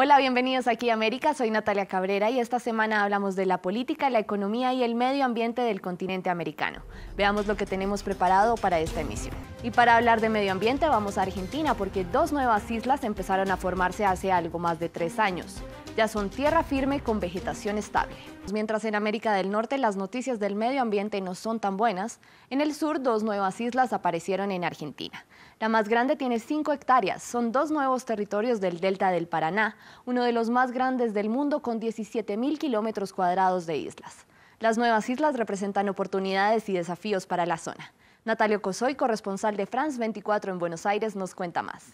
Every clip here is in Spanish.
Hola, bienvenidos aquí a América. Soy Natalia Cabrera y esta semana hablamos de la política, la economía y el medio ambiente del continente americano. Veamos lo que tenemos preparado para esta emisión. Y para hablar de medio ambiente vamos a Argentina porque dos nuevas islas empezaron a formarse hace algo más de tres años ya son tierra firme con vegetación estable. Mientras en América del Norte las noticias del medio ambiente no son tan buenas, en el sur dos nuevas islas aparecieron en Argentina. La más grande tiene 5 hectáreas, son dos nuevos territorios del delta del Paraná, uno de los más grandes del mundo con 17.000 kilómetros cuadrados de islas. Las nuevas islas representan oportunidades y desafíos para la zona. Natalio Cosoy, corresponsal de France 24 en Buenos Aires, nos cuenta más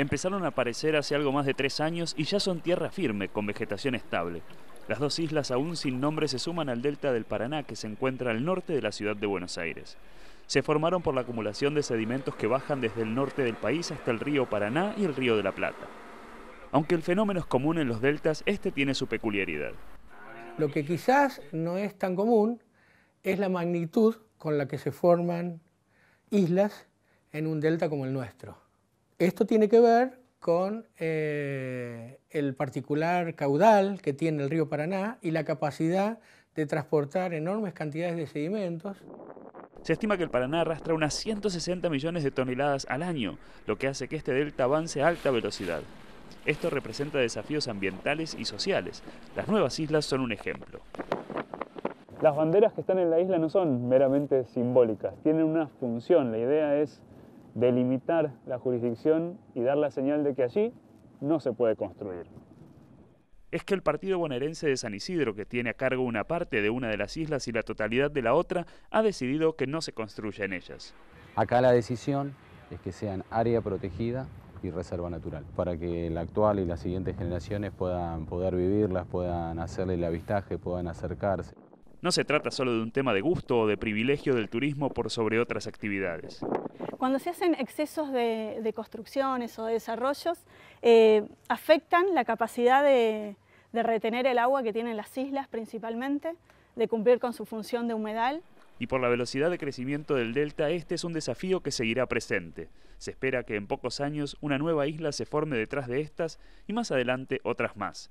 empezaron a aparecer hace algo más de tres años y ya son tierra firme, con vegetación estable. Las dos islas aún sin nombre se suman al delta del Paraná, que se encuentra al norte de la ciudad de Buenos Aires. Se formaron por la acumulación de sedimentos que bajan desde el norte del país hasta el río Paraná y el río de la Plata. Aunque el fenómeno es común en los deltas, este tiene su peculiaridad. Lo que quizás no es tan común es la magnitud con la que se forman islas en un delta como el nuestro. Esto tiene que ver con eh, el particular caudal que tiene el río Paraná y la capacidad de transportar enormes cantidades de sedimentos. Se estima que el Paraná arrastra unas 160 millones de toneladas al año, lo que hace que este delta avance a alta velocidad. Esto representa desafíos ambientales y sociales. Las nuevas islas son un ejemplo. Las banderas que están en la isla no son meramente simbólicas, tienen una función. La idea es delimitar la jurisdicción y dar la señal de que allí no se puede construir. Es que el partido bonaerense de San Isidro, que tiene a cargo una parte de una de las islas y la totalidad de la otra, ha decidido que no se construya en ellas. Acá la decisión es que sean área protegida y reserva natural, para que la actual y las siguientes generaciones puedan poder vivirlas, puedan hacerle el avistaje, puedan acercarse. No se trata solo de un tema de gusto o de privilegio del turismo por sobre otras actividades. Cuando se hacen excesos de, construcciones o de desarrollos, eh, afectan la capacidad de, de retener el agua que tienen las islas principalmente, de cumplir con su función de humedal y por la velocidad de crecimiento del delta este es un desafío que seguirá presente. Se espera que en pocos años una nueva isla se forme detrás de estas y más adelante otras más.